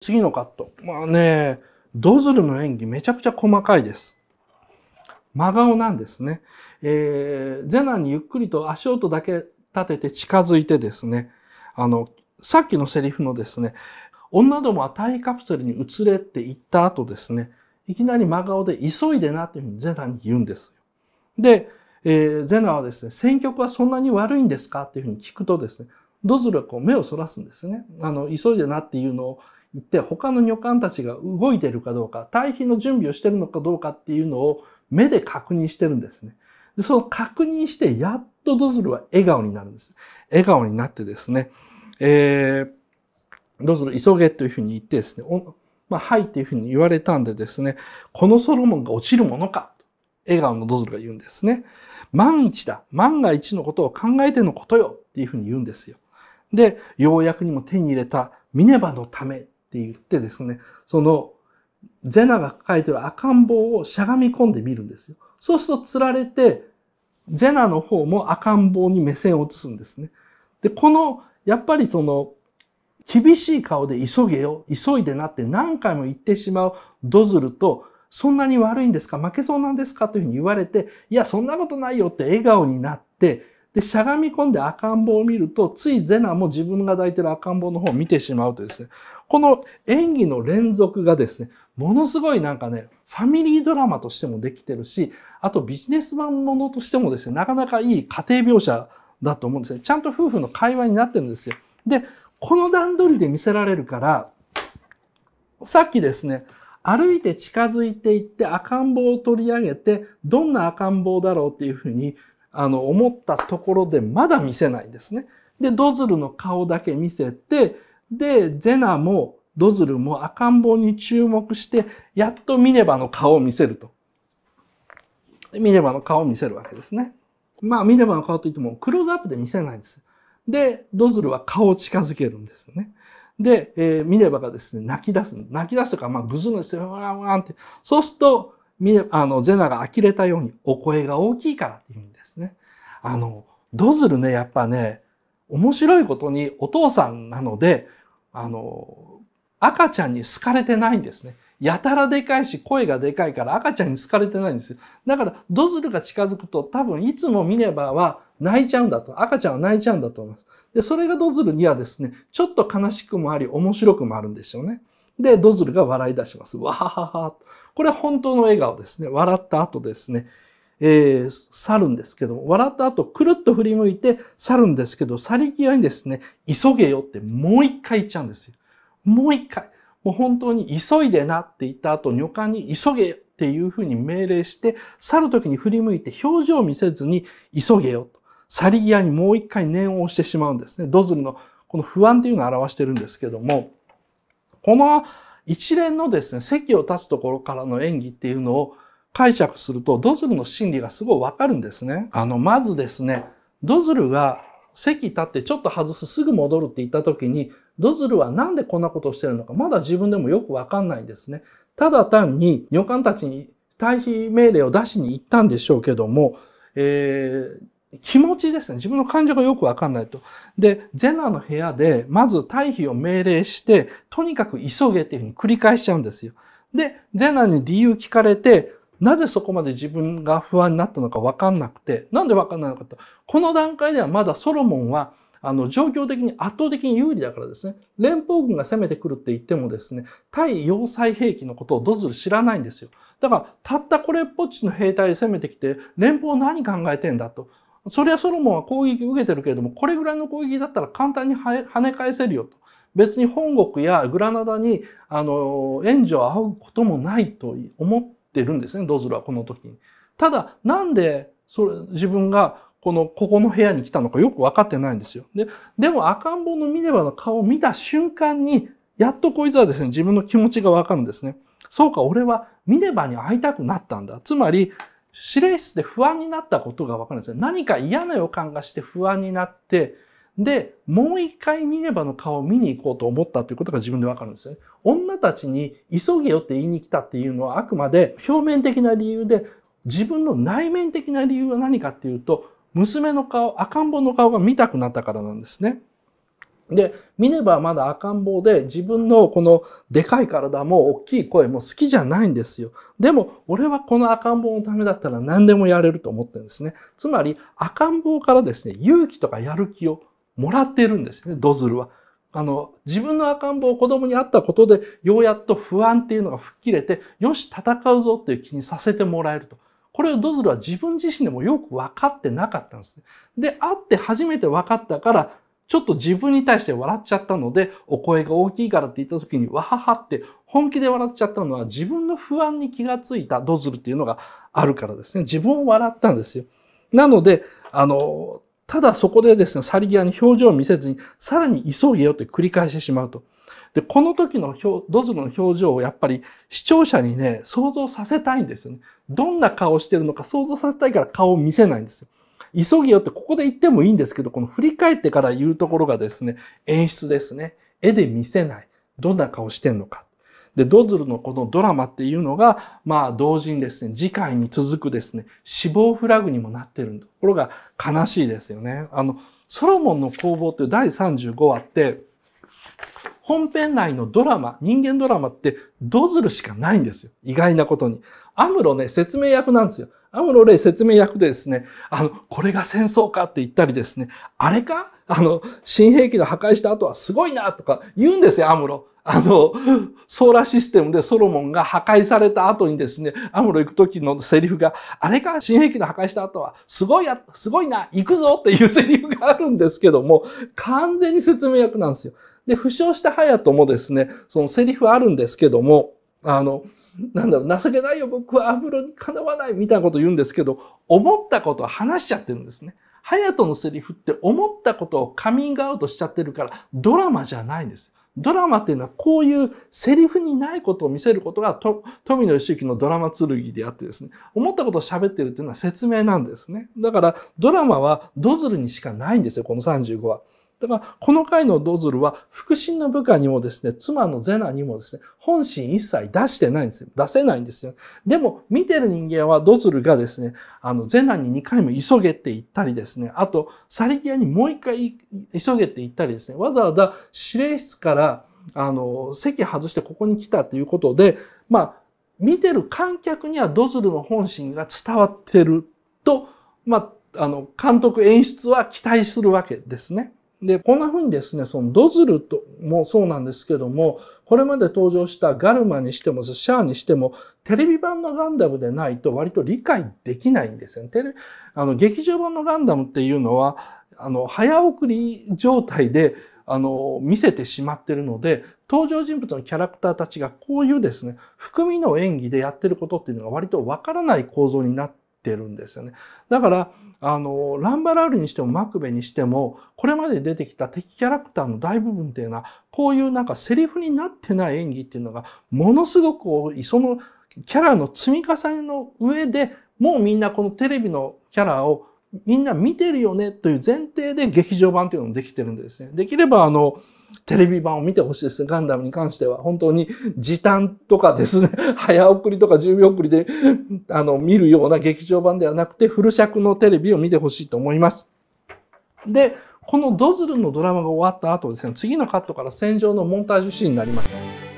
次のカット。まあね、ドズルの演技めちゃくちゃ細かいです。真顔なんですね。えー、ゼナにゆっくりと足音だけ立てて近づいてですね、あの、さっきのセリフのですね、女どもは体カプセルに移れって言った後ですね、いきなり真顔で急いでなっていうふうにゼナに言うんですよ。で、えー、ゼナはですね、選曲はそんなに悪いんですかっていうふうに聞くとですね、ドズルはこう目をそらすんですね。あの、急いでなっていうのを行って他の女官たちが動いてるかどうか、退避の準備をしてるのかどうかっていうのを目で確認してるんですね。でその確認してやっとドズルは笑顔になるんです。笑顔になってですね、えー、ドズル急げというふうに言ってですね、まあ、はいっていうふうに言われたんでですね、このソロモンが落ちるものか、笑顔のドズルが言うんですね。万一だ、万が一のことを考えてのことよっていうふうに言うんですよ。で、ようやくにも手に入れたミネバのためって言ってですね、そのゼナが抱えてる赤ん坊をしゃがみ込んでみるんですよ。そうすると釣られて、ゼナの方も赤ん坊に目線を移すんですね。で、この、やっぱりその、厳しい顔で急げよ、急いでなって何回も言ってしまうドズルと、そんなに悪いんですか負けそうなんですかというふうに言われて、いや、そんなことないよって笑顔になって、で、しゃがみ込んで赤ん坊を見ると、ついゼナも自分が抱いてる赤ん坊の方を見てしまうとですね、この演技の連続がですね、ものすごいなんかね、ファミリードラマとしてもできてるし、あとビジネス版ものとしてもですね、なかなかいい家庭描写だと思うんですね。ちゃんと夫婦の会話になってるんですよ。で、この段取りで見せられるから、さっきですね、歩いて近づいていって赤ん坊を取り上げて、どんな赤ん坊だろうっていうふうにあの、思ったところでまだ見せないですね。で、ドズルの顔だけ見せて、で、ゼナもドズルも赤ん坊に注目して、やっとミネバの顔を見せると。ミネバの顔を見せるわけですね。まあ、ミネバの顔といっても、クローズアップで見せないんです。で、ドズルは顔を近づけるんですね。で、えー、ミネバがですね、泣き出す。泣き出すとか、まあ、ぐずるんでわーわーって。そうすると、ミネあの、ゼナが呆れたように、お声が大きいからっていうあの、ドズルね、やっぱね、面白いことにお父さんなので、あの、赤ちゃんに好かれてないんですね。やたらでかいし、声がでかいから赤ちゃんに好かれてないんですよ。だから、ドズルが近づくと多分いつもミネバは泣いちゃうんだと。赤ちゃんは泣いちゃうんだと思います。で、それがドズルにはですね、ちょっと悲しくもあり、面白くもあるんでしょうね。で、ドズルが笑い出します。わははは。これ本当の笑顔ですね。笑った後ですね、えー、去るんですけど笑った後、くるっと振り向いて去るんですけど、去り際にですね、急げよってもう一回言っちゃうんですよ。もう一回。もう本当に急いでなって言った後、女官に急げっていうふうに命令して、去る時に振り向いて表情を見せずに急げよと。去り際にもう一回念を押してしまうんですね。ドズルのこの不安っていうのを表してるんですけども、この一連のですね、席を立つところからの演技っていうのを解釈すると、ドズルの心理がすごいわかるんですね。あの、まずですね、ドズルが席立ってちょっと外す、すぐ戻るって言った時に、ドズルはなんでこんなことをしてるのか、まだ自分でもよくわかんないんですね。ただ単に、女官たちに退避命令を出しに行ったんでしょうけども、えー、気持ちですね。自分の感情がよくわかんないと。で、ゼナの部屋で、まず退避を命令して、とにかく急げっていうふうに繰り返しちゃうんですよ。で、ゼナに理由聞かれて、なぜそこまで自分が不安になったのかわかんなくて、なんでわかんないのかと。この段階ではまだソロモンは、あの、状況的に圧倒的に有利だからですね。連邦軍が攻めてくるって言ってもですね、対要塞兵器のことをどずる知らないんですよ。だから、たったこれっぽっちの兵隊で攻めてきて、連邦何考えてんだと。そりゃソロモンは攻撃受けてるけれども、これぐらいの攻撃だったら簡単に跳ね返せるよと。別に本国やグラナダに、あの、援助を仰ぐこともないと思って、ってるんですね、ドズルはこの時に。ただ、なんで、それ、自分が、この、ここの部屋に来たのかよく分かってないんですよ。で、でも赤ん坊のミネバの顔を見た瞬間に、やっとこいつはですね、自分の気持ちがわかるんですね。そうか、俺はミネバに会いたくなったんだ。つまり、指令室で不安になったことがわかるんですね。何か嫌な予感がして不安になって、で、もう一回ミネバの顔を見に行こうと思ったということが自分でわかるんですね。女たちに急げよって言いに来たっていうのはあくまで表面的な理由で、自分の内面的な理由は何かっていうと、娘の顔、赤ん坊の顔が見たくなったからなんですね。で、ミネバはまだ赤ん坊で自分のこのでかい体も大きい声も好きじゃないんですよ。でも俺はこの赤ん坊のためだったら何でもやれると思ってるんですね。つまり赤ん坊からですね、勇気とかやる気をもらっているんですね、ドズルは。あの、自分の赤ん坊を子供に会ったことで、ようやっと不安っていうのが吹っ切れて、よし、戦うぞっていう気にさせてもらえると。これをドズルは自分自身でもよく分かってなかったんです。ね。で、会って初めて分かったから、ちょっと自分に対して笑っちゃったので、お声が大きいからって言った時に、わははって本気で笑っちゃったのは自分の不安に気がついたドズルっていうのがあるからですね。自分を笑ったんですよ。なので、あの、ただそこでですね、去り際に表情を見せずに、さらに急げよって繰り返してしまうと。で、この時のドズの表情をやっぱり視聴者にね、想像させたいんですよね。どんな顔してるのか想像させたいから顔を見せないんですよ。急げよってここで言ってもいいんですけど、この振り返ってから言うところがですね、演出ですね。絵で見せない。どんな顔してんのか。で、ドズルのこのドラマっていうのが、まあ同時にですね、次回に続くですね、死亡フラグにもなってるところが悲しいですよね。あの、ソロモンの工房っていう第35話って、本編内のドラマ、人間ドラマってドズルしかないんですよ。意外なことに。アムロね、説明役なんですよ。アムロ例説明役でですね、あの、これが戦争かって言ったりですね、あれかあの、新兵器の破壊した後はすごいなとか言うんですよ、アムロ。あの、ソーラーシステムでソロモンが破壊された後にですね、アムロ行く時のセリフが、あれか、新兵器の破壊した後は、すごいや、すごいな、行くぞっていうセリフがあるんですけども、完全に説明役なんですよ。で、負傷したハヤトもですね、そのセリフあるんですけども、あの、なんだろう、情けないよ、僕はアムロにかなわない、みたいなこと言うんですけど、思ったことを話しちゃってるんですね。ハヤトのセリフって思ったことをカミングアウトしちゃってるから、ドラマじゃないんです。ドラマっていうのはこういうセリフにないことを見せることがと富野義行のドラマ剣であってですね、思ったことを喋ってるっていうのは説明なんですね。だからドラマはドズルにしかないんですよ、この35は。だから、この回のドズルは、腹心の部下にもですね、妻のゼナにもですね、本心一切出してないんですよ。出せないんですよ。でも、見てる人間はドズルがですね、あの、ゼナに2回も急げって言ったりですね、あと、サリキアにもう1回急げって言ったりですね、わざわざ指令室から、あの、席外してここに来たということで、まあ、見てる観客にはドズルの本心が伝わってると、まあ、あの、監督演出は期待するわけですね。で、こんな風にですね、そのドズルともそうなんですけども、これまで登場したガルマにしても、シャアにしても、テレビ版のガンダムでないと割と理解できないんですよね。テレあの、劇場版のガンダムっていうのは、あの、早送り状態で、あの、見せてしまってるので、登場人物のキャラクターたちがこういうですね、含みの演技でやってることっていうのが割とわからない構造になって出るんですよね。だから、あの、ランバラールにしてもマクベにしても、これまで出てきた敵キャラクターの大部分っていうのは、こういうなんかセリフになってない演技っていうのが、ものすごく多い。そのキャラの積み重ねの上で、もうみんなこのテレビのキャラをみんな見てるよねという前提で劇場版っていうのもできてるんですね。できればあの、テレビ版を見てほしいですね。ガンダムに関しては。本当に時短とかですね、早送りとか10秒送りで、あの、見るような劇場版ではなくて、フル尺のテレビを見てほしいと思います。で、このドズルのドラマが終わった後ですね、次のカットから戦場のモンタージュシーンになります。